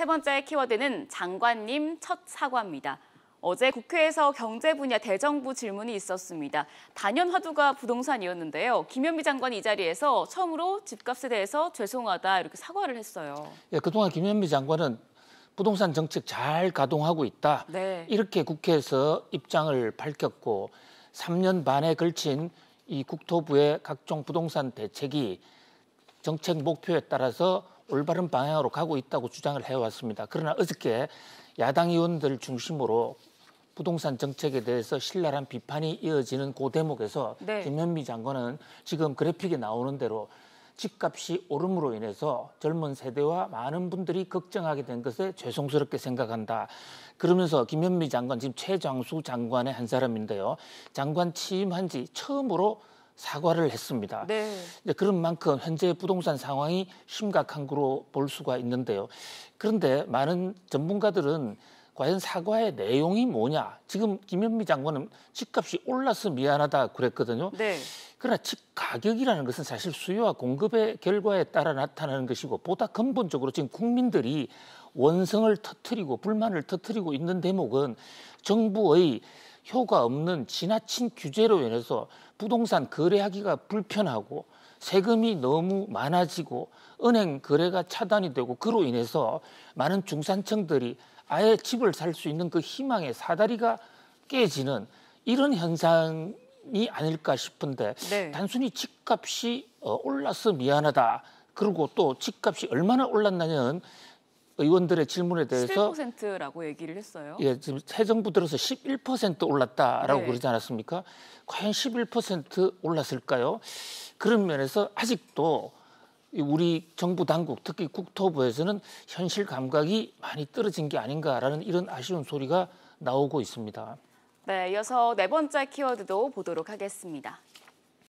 세 번째 키워드는 장관님 첫 사과입니다. 어제 국회에서 경제 분야 대정부 질문이 있었습니다. 단연 화두가 부동산이었는데요. 김현미 장관이 이 자리에서 처음으로 집값에 대해서 죄송하다 이렇게 사과를 했어요. 예, 그동안 김현미 장관은 부동산 정책 잘 가동하고 있다. 네. 이렇게 국회에서 입장을 밝혔고 3년 반에 걸친 이 국토부의 각종 부동산 대책이 정책 목표에 따라서 올바른 방향으로 가고 있다고 주장을 해왔습니다. 그러나 어저께 야당 의원들 중심으로 부동산 정책에 대해서 신랄한 비판이 이어지는 고그 대목에서 네. 김현미 장관은 지금 그래픽에 나오는 대로 집값이 오름으로 인해서 젊은 세대와 많은 분들이 걱정하게 된 것에 죄송스럽게 생각한다. 그러면서 김현미 장관, 지금 최장수 장관의 한 사람인데요. 장관 취임한 지 처음으로 사과를 했습니다. 네. 이제 그런 만큼 현재 부동산 상황이 심각한 거로 볼 수가 있는데요. 그런데 많은 전문가들은 과연 사과의 내용이 뭐냐? 지금 김현미 장관은 집값이 올라서 미안하다 그랬거든요. 네. 그러나 집 가격이라는 것은 사실 수요와 공급의 결과에 따라 나타나는 것이고 보다 근본적으로 지금 국민들이 원성을 터트리고 불만을 터트리고 있는 대목은 정부의 효과 없는 지나친 규제로 인해서 부동산 거래하기가 불편하고 세금이 너무 많아지고 은행 거래가 차단이 되고 그로 인해서 많은 중산층들이 아예 집을 살 수 있는 그 희망의 사다리가 깨지는 이런 현상이 아닐까 싶은데 네. 단순히 집값이 어, 올라서 미안하다 그리고 또 집값이 얼마나 올랐나는 의원들의 질문에 대해서 1 7%라고 얘기를 했어요. 예, 지금 새 정부 들어서 11% 올랐다라고 네. 그러지 않았습니까? 과연 11% 올랐을까요? 그런 면에서 아직도 우리 정부 당국 특히 국토부에서는 현실 감각이 많이 떨어진 게 아닌가라는 이런 아쉬운 소리가 나오고 있습니다. 네, 이어서 네 번째 키워드도 보도록 하겠습니다.